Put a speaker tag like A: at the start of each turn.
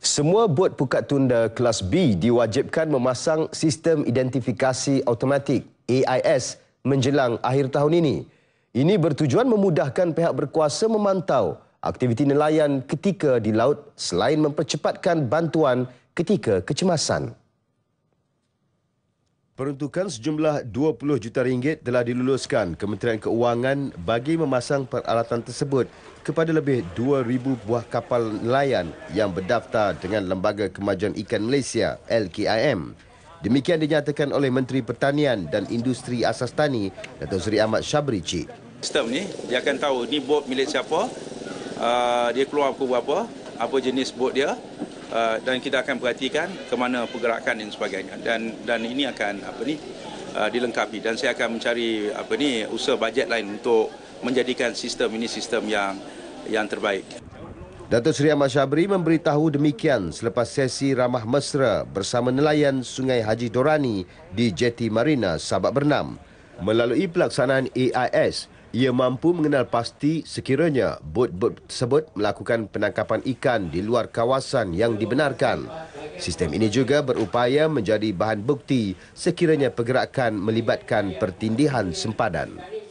A: Semua bot pukat tunda kelas B diwajibkan memasang sistem identifikasi automatik AIS menjelang akhir tahun ini. Ini bertujuan memudahkan pihak berkuasa memantau aktiviti nelayan ketika di laut selain mempercepatkan bantuan ketika kecemasan. Peruntukan sejumlah 20 juta ringgit telah diluluskan Kementerian Keuangan bagi memasang peralatan tersebut kepada lebih 2,000 buah kapal nelayan yang berdaftar dengan Lembaga Kemajuan Ikan Malaysia, LKIM. Demikian dinyatakan oleh Menteri Pertanian dan Industri Asas Tani, Datuk Seri Ahmad Syabri Cik.
B: Sistem ni, dia akan tahu ni bot milik siapa, uh, dia keluar pukul berapa, apa jenis bot dia, Eh, dan kita akan perhatikan ke mana pergerakan dan sebagainya dan dan ini akan apa ni eh, dilengkapi dan saya akan mencari apa ni usaha bajet lain untuk menjadikan sistem ini sistem yang yang terbaik.
A: Datuk Seri Ahmad Syabri memberitahu demikian selepas sesi ramah mesra bersama nelayan Sungai Haji Dorani di Jeti Marina Sabak Bernam. Melalui pelaksanaan AIS, ia mampu mengenal pasti sekiranya bot-bot tersebut melakukan penangkapan ikan di luar kawasan yang dibenarkan. Sistem ini juga berupaya menjadi bahan bukti sekiranya pergerakan melibatkan pertindihan sempadan.